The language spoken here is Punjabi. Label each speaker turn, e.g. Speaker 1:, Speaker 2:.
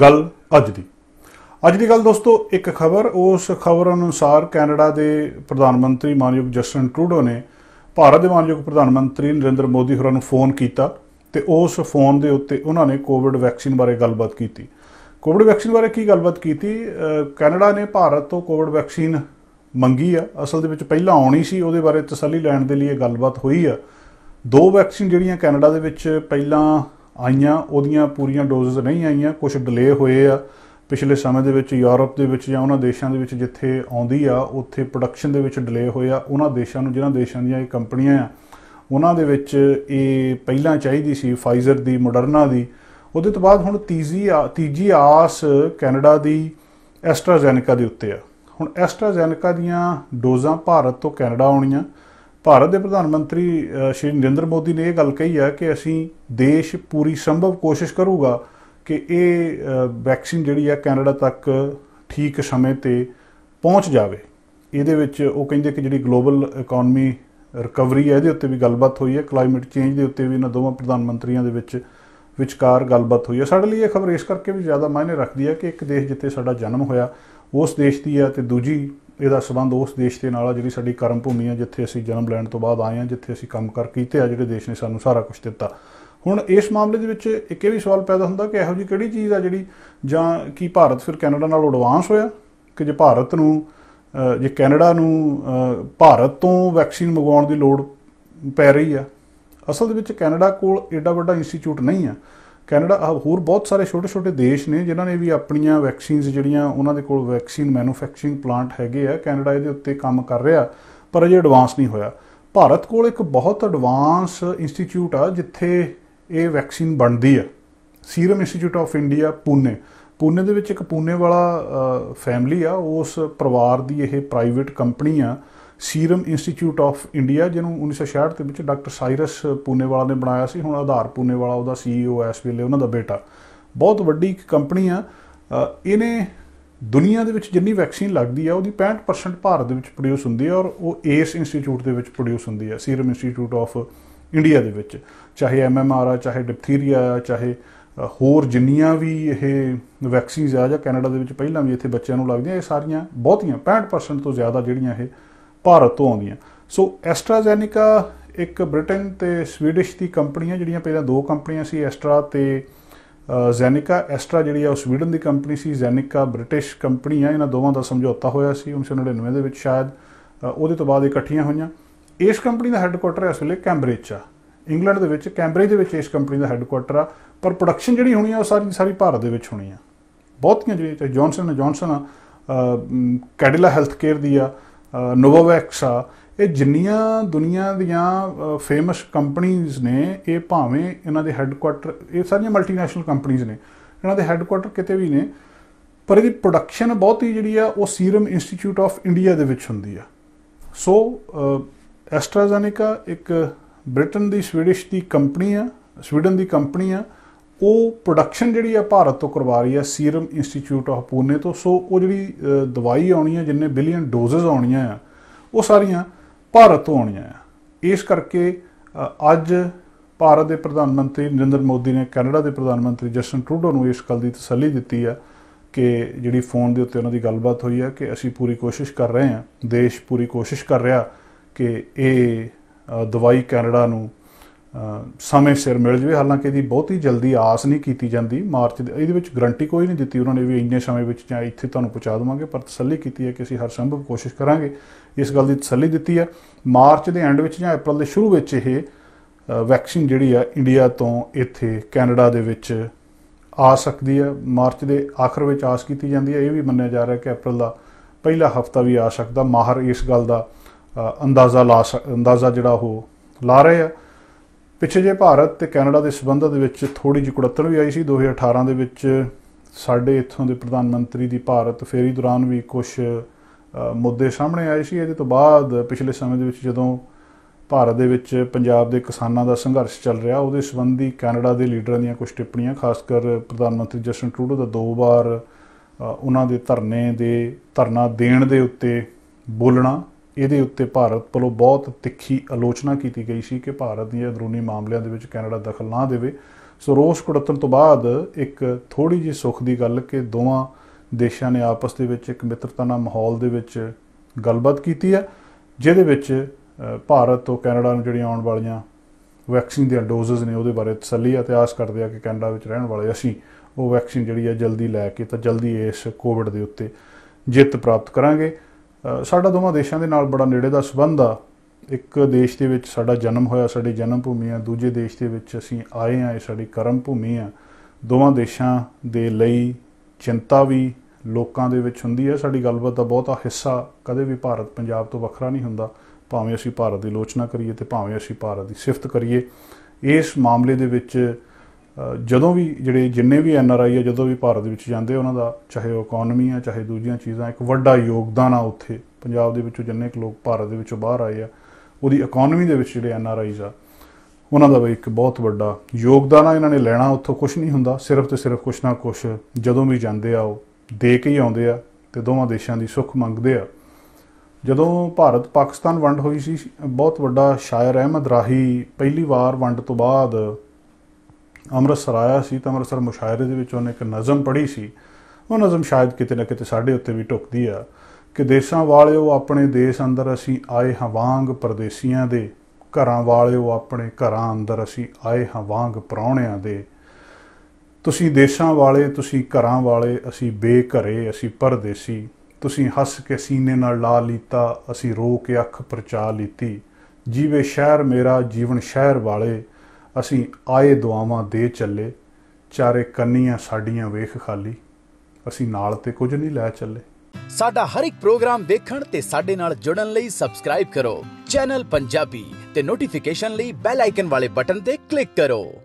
Speaker 1: ਗੱਲ ਅੱਜ ਦੀ ਅੱਜ ਦੀ ਗੱਲ ਦੋਸਤੋ ਇੱਕ ਖਬਰ ਉਸ ਖਬਰ ਅਨੁਸਾਰ ਕੈਨੇਡਾ ਦੇ ਪ੍ਰਧਾਨ ਮੰਤਰੀ ਮਾਨਯੋਗ ਜਸਟਨ ਟਰੂਡੋ ਨੇ ਭਾਰਤ ਦੇ ਮਾਨਯੋਗ ਪ੍ਰਧਾਨ ਮੰਤਰੀ ਨਰਿੰਦਰ ਮੋਦੀ ਹੋਰਾਂ ਨੂੰ ਫੋਨ ਕੀਤਾ ਤੇ ਉਸ ਫੋਨ ਦੇ ਉੱਤੇ ਉਹਨਾਂ ਨੇ ਕੋਵਿਡ ਵੈਕਸੀਨ ਬਾਰੇ ਗੱਲਬਾਤ ਕੀਤੀ ਕੋਵਿਡ ਵੈਕਸੀਨ ਬਾਰੇ ਕੀ ਗੱਲਬਾਤ ਕੀਤੀ ਕੈਨੇਡਾ ਨੇ ਭਾਰਤ ਤੋਂ ਕੋਵਿਡ ਵੈਕਸੀਨ ਮੰਗੀ ਆ ਅਸਲ ਦੇ ਵਿੱਚ ਪਹਿਲਾਂ ਆਉਣੀ ਸੀ ਉਹਦੇ ਬਾਰੇ ਤਸੱਲੀ ਲੈਣ ਦੇ ਲਈ ਗੱਲਬਾਤ ਹੋਈ ਆ ਦੋ ਵੈਕਸੀਨ ਜਿਹੜੀਆਂ ਕੈਨੇਡਾ ਦੇ ਵਿੱਚ ਪਹਿਲਾਂ ਆਈਆਂ ਉਹਦੀਆਂ ਪੂਰੀਆਂ ਡੋਜ਼ਸ ਨਹੀਂ ਆਈਆਂ ਕੁਝ ਡਿਲੇ ਹੋਏ ਆ ਪਿਛਲੇ ਸਮੇਂ ਦੇ ਵਿੱਚ ਯੂਰਪ ਦੇ ਵਿੱਚ ਜਾਂ ਉਹਨਾਂ ਦੇਸ਼ਾਂ ਦੇ ਵਿੱਚ ਜਿੱਥੇ ਆਉਂਦੀ ਆ ਉੱਥੇ ਪ੍ਰੋਡਕਸ਼ਨ ਦੇ ਵਿੱਚ ਡਿਲੇ ਹੋਇਆ ਉਹਨਾਂ ਦੇਸ਼ਾਂ ਨੂੰ ਜਿਨ੍ਹਾਂ ਦੇਸ਼ਾਂ ਦੀਆਂ ਇਹ ਕੰਪਨੀਆਂ ਆ ਉਹਨਾਂ ਦੇ ਵਿੱਚ ਇਹ ਪਹਿਲਾਂ ਚਾਹੀਦੀ ਸੀ ਫਾਈਜ਼ਰ ਦੀ ਮੋਡਰਨਾ ਦੀ ਉਹਦੇ ਤੋਂ ਬਾਅਦ ਹੁਣ ਤੀਜੀ ਤੀਜੀ ਆਸ ਕੈਨੇਡਾ ਦੀ ਐਸਟਰਾਜ਼ੈਨਿਕਾ ਦੇ ਉੱਤੇ ਆ ਹੁਣ ਐਸਟਰਾਜ਼ੈਨਿਕਾ ਦੀਆਂ ਡੋਜ਼ਾਂ ਭਾਰਤ ਤੋਂ ਕੈਨੇਡਾ ਆਉਣੀਆਂ ਭਾਰਤ ਦੇ ਪ੍ਰਧਾਨ ਮੰਤਰੀ ਸ਼੍ਰੀ ਨਰਿੰਦਰ ਮੋਦੀ ਨੇ ਇਹ ਗੱਲ ਕਹੀ ਹੈ ਕਿ ਅਸੀਂ ਦੇਸ਼ ਪੂਰੀ ਸੰਭਵ ਕੋਸ਼ਿਸ਼ ਕਰੂਗਾ ਕਿ ਇਹ ਵੈਕਸੀਨ ਜਿਹੜੀ ਹੈ ਕੈਨੇਡਾ ਤੱਕ ਠੀਕ ਸਮੇਂ ਤੇ ਪਹੁੰਚ ਜਾਵੇ ਇਹਦੇ ਵਿੱਚ ਉਹ ਕਹਿੰਦੇ ਕਿ ਜਿਹੜੀ ਗਲੋਬਲ ਇਕਨੋਮੀ ਰਿਕਵਰੀ ਹੈ ਇਹਦੇ ਉੱਤੇ ਵੀ ਗੱਲਬਾਤ ਹੋਈ ਹੈ ਕਲਾਈਮੇਟ ਚੇਂਜ ਦੇ ਉੱਤੇ ਵੀ ਇਹਨਾਂ ਦੋਵਾਂ ਪ੍ਰਧਾਨ ਮੰਤਰੀਆਂ ਦੇ ਵਿੱਚ ਵਿਚਾਰ ਗੱਲਬਾਤ ਹੋਈ ਹੈ ਸਾਡੇ ਲਈ ਇਹ ਖਬਰ ਇਸ ਕਰਕੇ ਵੀ ਜ਼ਿਆਦਾ ਮਾਇਨੇ ਰੱਖਦੀ ਹੈ ਕਿ ਇੱਕ ਦੇਸ਼ ਜਿੱਥੇ ਸਾਡਾ ਜਨਮ ਹੋਇਆ ਉਸ ਦੇਸ਼ ਦੀ ਹੈ ਤੇ ਦੂਜੀ ਇਹਦਾ ਸਬੰਧ ਉਸ ਦੇਸ਼ ਦੇ ਨਾਲ ਆ ਜਿਹੜੀ ਸਾਡੀ ਕਰਮ ਭੂਮੀ ਆ ਜਿੱਥੇ ਅਸੀਂ ਜਨਮ ਲੈਣ ਤੋਂ ਬਾਅਦ ਆਏ ਆ ਜਿੱਥੇ ਅਸੀਂ ਕੰਮ ਕਰ ਕੀਤੇ ਆ ਜਿਹੜੇ ਦੇਸ਼ ਨੇ ਸਾਨੂੰ ਸਾਰਾ ਕੁਝ ਦਿੱਤਾ ਹੁਣ ਇਸ ਮਾਮਲੇ ਦੇ ਵਿੱਚ ਇੱਕ ਇਹ ਵੀ ਸਵਾਲ ਪੈਦਾ ਹੁੰਦਾ ਕਿ ਇਹੋ ਜੀ ਕਿਹੜੀ ਚੀਜ਼ ਆ ਜਿਹੜੀ ਜਾਂ ਕੀ ਭਾਰਤ ਫਿਰ ਕੈਨੇਡਾ ਨਾਲ ਐਡਵਾਂਸ ਹੋਇਆ ਕਿ ਜੇ ਭਾਰਤ ਨੂੰ ਜੇ ਕੈਨੇਡਾ ਨੂੰ ਭਾਰਤ ਤੋਂ ਵੈਕਸੀਨ ਮੰਗਵਾਉਣ ਦੀ ਲੋੜ ਪੈ ਰਹੀ ਆ ਅਸਲ ਦੇ ਵਿੱਚ ਕੈਨੇਡਾ ਕੋਲ ਏਡਾ ਵੱਡਾ ਇੰਸਟੀਚਿਊਟ ਨਹੀਂ ਆ ਕੈਨੇਡਾ ਆ ਹੋਰ ਬਹੁਤ ਸਾਰੇ ਛੋਟੇ-ਛੋਟੇ ਦੇਸ਼ ਨੇ ਜਿਨ੍ਹਾਂ ਨੇ ਵੀ ਆਪਣੀਆਂ ਵੈਕਸੀਨਸ ਜਿਹੜੀਆਂ ਉਹਨਾਂ ਦੇ ਕੋਲ ਵੈਕਸੀਨ ਮੈਨੂਫੈਕਚਰਿੰਗ ਪਲਾਂਟ ਹੈਗੇ ਆ ਕੈਨੇਡਾ ਇਹਦੇ ਉੱਤੇ ਕੰਮ ਕਰ ਰਿਹਾ ਪਰ ਅਜੇ ਐਡਵਾਂਸ ਨਹੀਂ ਹੋਇਆ ਭਾਰਤ ਕੋਲ ਇੱਕ ਬਹੁਤ ਐਡਵਾਂਸ ਇੰਸਟੀਚਿਊਟ ਆ ਜਿੱਥੇ ਇਹ ਵੈਕਸੀਨ ਬਣਦੀ ਆ Serum Institute of India Pune Pune ਦੇ ਵਿੱਚ ਇੱਕ ਪੂਨੇ ਵਾਲਾ ਫੈਮਿਲੀ ਆ ਉਸ ਪਰਿਵਾਰ ਦੀ ਇਹ ਪ੍ਰਾਈਵੇਟ ਕੰਪਨੀ ਆ ਸੀਰਮ ਇੰਸਟੀਚਿਊਟ ਆਫ ਇੰਡੀਆ ਜਿਹਨੂੰ 1966 ਦੇ ਵਿੱਚ ਡਾਕਟਰ ਸਾਇਰਸ ਪੂਨੇਵਾਲਾ ਨੇ ਬਣਾਇਆ ਸੀ ਹੁਣ ਆਧਾਰ ਪੂਨੇਵਾਲਾ ਉਹਦਾ ਸੀਈਓ ਐਸ e ਵੇਲੇ ਉਹਨਾਂ ਦਾ ਬੇਟਾ ਬਹੁਤ ਵੱਡੀ ਇੱਕ ਕੰਪਨੀ ਆ ਇਹਨੇ ਦੁਨੀਆ ਦੇ ਵਿੱਚ ਜਿੰਨੀ ਵੈਕਸੀਨ ਲੱਗਦੀ ਆ ਉਹਦੀ 65% ਭਾਰਤ ਦੇ ਵਿੱਚ ਪ੍ਰੋਡਿਊਸ ਹੁੰਦੀ ਆ ਔਰ ਉਹ ਏਸ ਇੰਸਟੀਚਿਊਟ ਦੇ ਵਿੱਚ ਪ੍ਰੋਡਿਊਸ ਹੁੰਦੀ ਆ ਸੀਰਮ ਇੰਸਟੀਚਿਊਟ ਆਫ ਇੰਡੀਆ ਦੇ ਵਿੱਚ ਚਾਹੇ ਐਮਐਮਆਰ ਆ ਚਾਹੇ ਡਿਪਥੀਰੀਆ ਆ ਚਾਹੇ ਹੋਰ ਜਿੰਨੀਆਂ ਵੀ ਇਹ ਵੈਕਸੀਨਸ ਆ ਜਾਂ ਕੈਨੇਡਾ ਦੇ ਵਿੱਚ ਪਹਿਲਾਂ ਵੀ ਇੱਥੇ ਬੱਚਿਆਂ ਨੂੰ ਲੱਗਦੀਆਂ ਇਹ ਸਾਰੀਆਂ ਬਹੁਤੀਆਂ 65% ਤੋਂ ਜ਼ਿਆਦਾ ਜਿਹੜੀਆਂ ਇਹ ਭਾਰਤ ਤੋਂ ਆਉਂਦੀਆਂ ਸੋ ਐਸਟਰਾਜੈਨਿਕਾ ਇੱਕ ਬ੍ਰਿਟਨ ਤੇ ਸਵੀਡਿਸ਼ ਦੀ ਕੰਪਨੀ ਹੈ ਜਿਹੜੀਆਂ ਪਹਿਲਾਂ ਦੋ ਕੰਪਨੀਆਂ ਸੀ ਐਸਟਰਾ ਤੇ ਜ਼ੈਨਿਕਾ ਐਸਟਰਾ ਜਿਹੜੀ ਆ ਉਹ ਸਵੀਡਨ ਦੀ ਕੰਪਨੀ ਸੀ ਜ਼ੈਨਿਕਾ ਬ੍ਰਿਟਿਸ਼ ਕੰਪਨੀ ਆ ਇਹਨਾਂ ਦੋਵਾਂ ਦਾ ਸਮਝੌਤਾ ਹੋਇਆ ਸੀ 1999 ਦੇ ਵਿੱਚ ਸ਼ਾਇਦ ਉਹਦੇ ਤੋਂ ਬਾਅਦ ਇਕੱਠੀਆਂ ਹੋਈਆਂ ਇਸ ਕੰਪਨੀ ਦਾ ਹੈੱਡਕੁਆਟਰ ਇਸ ਵੇਲੇ ਕੈਂਬਰਿਜ ਆ ਇੰਗਲੈਂਡ ਦੇ ਵਿੱਚ ਕੈਂਬਰਿਜ ਦੇ ਵਿੱਚ ਇਸ ਕੰਪਨੀ ਦਾ ਹੈੱਡਕੁਆਟਰ ਆ ਪਰ ਪ੍ਰੋਡਕਸ਼ਨ ਜਿਹੜੀ ਹੋਣੀ ਆ ਉਹ ਸਾਰੀ ਸਾਰੀ ਭਾਰਤ ਦੇ ਵਿੱਚ ਹੋਣੀ ਆ ਬਹੁਤੀਆਂ ਜਿਹੜੀਆਂ ਜੌਨਸਨ ਜੌਨਸਨ ਆ ਕੈਡਿਲਾ ਹੈਲਥ ਕੇਅਰ ਦੀ ਆ ਨੋਵੋਵੈਕਸ ਆ ਇਹ ਜਿੰਨੀਆਂ ਦੁਨੀਆ ਦੀਆਂ ਫੇਮਸ ਕੰਪਨੀਆਂ ਨੇ ਇਹ ਭਾਵੇਂ ਇਹਨਾਂ ਦੇ ਹੈੱਡਕੁਆਟਰ ਇਹ ਸਾਰੀਆਂ ਮਲਟੀਨੈਸ਼ਨਲ ਕੰਪਨੀਆਂ ਨੇ ਇਹਨਾਂ ਦੇ ਹੈੱਡਕੁਆਟਰ ਕਿਤੇ ਵੀ ਨੇ ਪਰ ਇਹਦੀ ਪ੍ਰੋਡਕਸ਼ਨ ਬਹੁਤ ਹੀ ਜਿਹੜੀ ਆ ਉਹ ਸੀਰਮ ਇੰਸਟੀਚਿਊਟ ਆਫ ਇੰਡੀਆ ਦੇ ਵਿੱਚ ਹੁੰਦੀ ਆ ਸੋ ਐਸਟਰਾਜ਼ੈਨੇਕਾ ਇੱਕ ਬ੍ਰਿਟਨ ਦੀ ਸਵੀਡਿਸ਼ ਦੀ ਕੰਪਨੀ ਆ ਸਵੀਡਨ ਦੀ ਕੰਪਨੀ ਆ ਉਹ ਪ੍ਰੋਡਕਸ਼ਨ ਜਿਹੜੀ ਆ ਭਾਰਤ ਤੋਂ ਕਰਵਾ ਰਹੀ ਆ ਸੀਰਮ ਇੰਸਟੀਚਿਊਟ ਆਫ ਪੂਨੇ ਤੋਂ ਸੋ ਉਹ ਜਿਹੜੀ ਦਵਾਈ ਆਉਣੀ ਆ ਜਿੰਨੇ ਬਿਲੀਅਨ ਡੋਜ਼ਸ ਆਉਣੀਆਂ ਆ ਉਹ ਸਾਰੀਆਂ ਭਾਰਤ ਤੋਂ ਆਉਣੀਆਂ ਆ ਇਸ ਕਰਕੇ ਅੱਜ ਭਾਰਤ ਦੇ ਪ੍ਰਧਾਨ ਮੰਤਰੀ ਨਰਿੰਦਰ ਮੋਦੀ ਨੇ ਕੈਨੇਡਾ ਦੇ ਪ੍ਰਧਾਨ ਮੰਤਰੀ ਜਸਟਨ ਟਰੂਡੋ ਨੂੰ ਇਸ ਗੱਲ ਦੀ ਤਸੱਲੀ ਦਿੱਤੀ ਆ ਕਿ ਜਿਹੜੀ ਫੋਨ ਦੇ ਉੱਤੇ ਉਹਨਾਂ ਦੀ ਗੱਲਬਾਤ ਹੋਈ ਆ ਕਿ ਅਸੀਂ ਪੂਰੀ ਕੋਸ਼ਿਸ਼ ਕਰ ਰਹੇ ਆ ਦੇਸ਼ ਪੂਰੀ ਕੋਸ਼ਿਸ਼ ਕਰ ਰਿਹਾ ਕਿ ਇਹ ਦਵਾਈ ਕੈਨੇਡਾ ਨੂੰ ਸਮੇਂ ਸਿਰ ਮਿਲ ਜਵੇ ਹਾਲਾਂਕਿ ਇਹਦੀ ਬਹੁਤੀ ਜਲਦੀ ਆਸ ਨਹੀਂ ਕੀਤੀ ਜਾਂਦੀ ਮਾਰਚ ਦੇ ਇਹਦੇ ਵਿੱਚ ਗਰੰਟੀ ਕੋਈ ਨਹੀਂ ਦਿੱਤੀ ਉਹਨਾਂ ਨੇ ਵੀ ਇੰਨੇ ਸਮੇਂ ਵਿੱਚ ਜਾਂ ਇੱਥੇ ਤੁਹਾਨੂੰ ਪਹੁੰਚਾ ਦੇਵਾਂਗੇ ਪਰ ਤਸੱਲੀ ਕੀਤੀ ਹੈ ਕਿ ਅਸੀਂ ਹਰ ਸੰਭਵ ਕੋਸ਼ਿਸ਼ ਕਰਾਂਗੇ ਇਸ ਗੱਲ ਦੀ ਤਸੱਲੀ ਦਿੱਤੀ ਹੈ ਮਾਰਚ ਦੇ ਐਂਡ ਵਿੱਚ ਜਾਂ ਅਪ੍ਰੈਲ ਦੇ ਸ਼ੁਰੂ ਵਿੱਚ ਇਹ ਵੈਕਸੀਨ ਜਿਹੜੀ ਆ ਇੰਡੀਆ ਤੋਂ ਇੱਥੇ ਕੈਨੇਡਾ ਦੇ ਵਿੱਚ ਆ ਸਕਦੀ ਹੈ ਮਾਰਚ ਦੇ ਆਖਰ ਵਿੱਚ ਆਸ ਕੀਤੀ ਜਾਂਦੀ ਹੈ ਇਹ ਵੀ ਮੰਨਿਆ ਜਾ ਰਿਹਾ ਕਿ ਅਪ੍ਰੈਲ ਦਾ ਪਹਿਲਾ ਹਫਤਾ ਵੀ ਆ ਸਕਦਾ ਮਾਹਰ ਇਸ ਗੱਲ ਦਾ ਅੰਦਾਜ਼ਾ ਲਾ ਅੰਦਾਜ਼ਾ ਜਿਹੜਾ ਉਹ ਲਾ ਰਹੇ ਆ ਪਿੱਛੇ ਜੇ ਭਾਰਤ ਤੇ ਕੈਨੇਡਾ ਦੇ ਸਬੰਧਾਂ ਦੇ ਵਿੱਚ ਥੋੜੀ ਜਿਹੀ ਕੁੜੱਤਣ ਵੀ ਆਈ ਸੀ 2018 ਦੇ ਵਿੱਚ ਸਾਡੇ ਇੱਥੋਂ ਦੇ ਪ੍ਰਧਾਨ ਮੰਤਰੀ ਦੀ ਭਾਰਤ ਫੇਰੀ ਦੌਰਾਨ ਵੀ ਕੁਝ ਮੁੱਦੇ ਸਾਹਮਣੇ ਆਏ ਸੀ ਇਹਦੇ ਤੋਂ ਬਾਅਦ ਪਿਛਲੇ ਸਮੇਂ ਦੇ ਵਿੱਚ ਜਦੋਂ ਭਾਰਤ ਦੇ ਵਿੱਚ ਪੰਜਾਬ ਦੇ ਕਿਸਾਨਾਂ ਦਾ ਸੰਘਰਸ਼ ਚੱਲ ਰਿਹਾ ਉਹਦੇ ਸੰਬੰਧੀ ਕੈਨੇਡਾ ਦੇ ਲੀਡਰਾਂ ਦੀਆਂ ਕੁਝ ਟਿੱਪਣੀਆਂ ਖਾਸ ਕਰ ਪ੍ਰਧਾਨ ਮੰਤਰੀ ਜਸਟਨ ਟਰੂਡੋ ਦਾ ਦੋ ਵਾਰ ਉਹਨਾਂ ਦੇ ਧਰਨੇ ਦੇ ਧਰਨਾ ਦੇਣ ਦੇ ਉੱਤੇ ਬੋਲਣਾ ਇਹਦੇ ਉੱਤੇ ਭਾਰਤ ਵੱਲੋਂ ਬਹੁਤ ਤਿੱਖੀ ਆਲੋਚਨਾ ਕੀਤੀ ਗਈ ਸੀ ਕਿ ਭਾਰਤ ਦੀਆਂ ਅੰਦਰੂਨੀ ਮਾਮਲਿਆਂ ਦੇ ਵਿੱਚ ਕੈਨੇਡਾ ਦਖਲ ਨਾ ਦੇਵੇ ਸੋ ਰੋਸ ਕੁੜੱਤਣ ਤੋਂ ਬਾਅਦ ਇੱਕ ਥੋੜੀ ਜੀ ਸੁੱਖ ਦੀ ਗੱਲ ਕਿ ਦੋਵਾਂ ਦੇਸ਼ਾਂ ਨੇ ਆਪਸ ਦੇ ਵਿੱਚ ਇੱਕ ਮਿੱਤਰਤਾ ਨਾਲ ਮਾਹੌਲ ਦੇ ਵਿੱਚ ਗੱਲਬਾਤ ਕੀਤੀ ਹੈ ਜਿਹਦੇ ਵਿੱਚ ਭਾਰਤ ਤੋਂ ਕੈਨੇਡਾ ਨੂੰ ਜਿਹੜੀਆਂ ਆਉਣ ਵਾਲੀਆਂ ਵੈਕਸੀਨ ਦੀਆਂ ਡੋਜ਼ਸ ਨੇ ਉਹਦੇ ਬਾਰੇ ਤਸੱਲੀ ਅਤੇ ਆਸ ਕਰਦੇ ਆ ਕਿ ਕੈਨੇਡਾ ਵਿੱਚ ਰਹਿਣ ਵਾਲੇ ਅਸੀਂ ਉਹ ਵੈਕਸੀਨ ਜਿਹੜੀ ਹੈ ਜਲਦੀ ਲੈ ਕੇ ਤਾਂ ਜਲਦੀ ਇਸ ਕੋਵਿਡ ਦੇ ਉੱਤੇ ਜਿੱਤ ਪ੍ਰਾਪਤ ਕਰਾਂਗੇ ਸਾਡਾ ਦੋਵਾਂ ਦੇਸ਼ਾਂ ਦੇ ਨਾਲ ਬੜਾ ਨੇੜੇ ਦਾ ਸਬੰਧ ਆ ਇੱਕ ਦੇਸ਼ ਦੇ ਵਿੱਚ ਸਾਡਾ ਜਨਮ ਹੋਇਆ ਸਾਡੀ ਜਨਮ ਭੂਮੀ ਆ ਦੂਜੇ ਦੇਸ਼ ਦੇ ਵਿੱਚ ਅਸੀਂ ਆਏ ਆ ਇਹ ਸਾਡੀ ਕਰਮ ਭੂਮੀ ਆ ਦੋਵਾਂ ਦੇਸ਼ਾਂ ਦੇ ਲਈ ਚਿੰਤਾ ਵੀ ਲੋਕਾਂ ਦੇ ਵਿੱਚ ਹੁੰਦੀ ਹੈ ਸਾਡੀ ਗੱਲਬਾਤ ਦਾ ਬਹੁਤਾ ਹਿੱਸਾ ਕਦੇ ਵੀ ਭਾਰਤ ਪੰਜਾਬ ਤੋਂ ਵੱਖਰਾ ਨਹੀਂ ਹੁੰਦਾ ਭਾਵੇਂ ਅਸੀਂ ਭਾਰਤ ਦੀ ਲੋਚਨਾ ਕਰੀਏ ਤੇ ਭਾਵੇਂ ਅਸੀਂ ਭਾਰਤ ਦੀ ਸਿਫਤ ਕਰੀਏ ਇਸ ਮਾਮਲੇ ਦੇ ਵਿੱਚ ਜਦੋਂ ਵੀ ਜਿਹੜੇ ਜਿੰਨੇ ਵੀ ਐਨ ਆਰ ਆਈ ਆ ਜਦੋਂ ਵੀ ਭਾਰਤ ਦੇ ਵਿੱਚ ਜਾਂਦੇ ਉਹਨਾਂ ਦਾ ਚਾਹੇ ਉਹ ਇਕਨੋਮੀ ਆ ਚਾਹੇ ਦੂਜੀਆਂ ਚੀਜ਼ਾਂ ਇੱਕ ਵੱਡਾ ਯੋਗਦਾਨ ਆ ਉੱਥੇ ਪੰਜਾਬ ਦੇ ਵਿੱਚੋਂ ਜਿੰਨੇ ਕੁ ਲੋਕ ਭਾਰਤ ਦੇ ਵਿੱਚੋਂ ਬਾਹਰ ਆਏ ਆ ਉਹਦੀ ਇਕਨੋਮੀ ਦੇ ਵਿੱਚ ਜਿਹੜੇ ਐਨ ਆਰ ਆਈਜ਼ ਆ ਉਹਨਾਂ ਦਾ ਵੀ ਇੱਕ ਬਹੁਤ ਵੱਡਾ ਯੋਗਦਾਨ ਆ ਇਹਨਾਂ ਨੇ ਲੈਣਾ ਉੱਥੋਂ ਕੁਝ ਨਹੀਂ ਹੁੰਦਾ ਸਿਰਫ ਤੇ ਸਿਰਫ ਕੁਛ ਨਾ ਕੁਛ ਜਦੋਂ ਵੀ ਜਾਂਦੇ ਆ ਉਹ ਦੇ ਕੇ ਹੀ ਆਉਂਦੇ ਆ ਤੇ ਦੋਵਾਂ ਦੇਸ਼ਾਂ ਦੀ ਸੁੱਖ ਮੰਗਦੇ ਆ ਜਦੋਂ ਭਾਰਤ ਪਾਕਿਸਤਾਨ ਵੰਡ ਹੋਈ ਸੀ ਬਹੁਤ ਵੱਡਾ ਸ਼ਾਇਰ ਅਹਿਮਦ ਰਾਹੀ ਪਹਿਲੀ ਵਾਰ ਵੰਡ ਤੋਂ ਬਾਅਦ ਅੰਮ੍ਰਿਤਸਰ ਆਇਆ ਸੀ ਤਾਂ ਅੰਮ੍ਰਿਤਸਰ ਮੁਸ਼ਾਇਰੇ ਦੇ ਵਿੱਚ ਉਹਨੇ ਇੱਕ ਨਜ਼ਮ ਪੜ੍ਹੀ ਸੀ ਉਹ ਨਜ਼ਮ ਸ਼ਾਇਦ ਕਿਤੇ ਨਾ ਕਿਤੇ ਸਾਡੇ ਉੱਤੇ ਵੀ ਟੁਕਦੀ ਆ ਕਿ ਦੇਸ਼ਾਂ ਵਾਲਿਓ ਆਪਣੇ ਦੇਸ਼ ਅੰਦਰ ਅਸੀਂ ਆਏ ਹਾਂ ਵਾਂਗ ਪਰਦੇਸੀਆਂ ਦੇ ਘਰਾਂ ਵਾਲਿਓ ਆਪਣੇ ਘਰਾਂ ਅੰਦਰ ਅਸੀਂ ਆਏ ਹਾਂ ਵਾਂਗ ਪਰੌਣਿਆਂ ਦੇ ਤੁਸੀਂ ਦੇਸ਼ਾਂ ਵਾਲੇ ਤੁਸੀਂ ਘਰਾਂ ਵਾਲੇ ਅਸੀਂ ਬੇਘਰੇ ਅਸੀਂ ਪਰਦੇਸੀ ਤੁਸੀਂ ਹੱਸ ਕੇ ਸੀਨੇ ਨਾਲ ਲਾ ਲੀਤਾ ਅਸੀਂ ਰੋ ਕੇ ਅੱਖ ਪਰਚਾ ਲੀਤੀ ਜੀਵੇ ਸ਼ਹਿਰ ਮੇਰਾ ਜੀਵਨ ਸ਼ਹਿਰ ਵਾਲੇ ਅਸੀਂ ਆਏ ਦੁਆਵਾਂ ਦੇ ਚੱਲੇ ਚਾਰੇ ਕੰਨੀਆਂ ਸਾਡੀਆਂ ਵੇਖ ਖਾਲੀ ਅਸੀਂ ਨਾਲ ਤੇ ਕੁਝ ਨਹੀਂ ਲੈ ਚੱਲੇ ਸਾਡਾ ਹਰ ਇੱਕ ਪ੍ਰੋਗਰਾਮ ਦੇਖਣ ਤੇ ਸਾਡੇ ਨਾਲ ਜੁੜਨ ਲਈ ਸਬਸਕ੍ਰਾਈਬ ਕਰੋ ਚੈਨਲ ਪੰਜਾਬੀ ਤੇ ਨੋਟੀਫਿਕੇਸ਼ਨ ਲਈ ਬੈਲ ਆਈਕਨ ਵਾਲੇ ਬਟਨ ਤੇ ਕਲਿੱਕ ਕਰੋ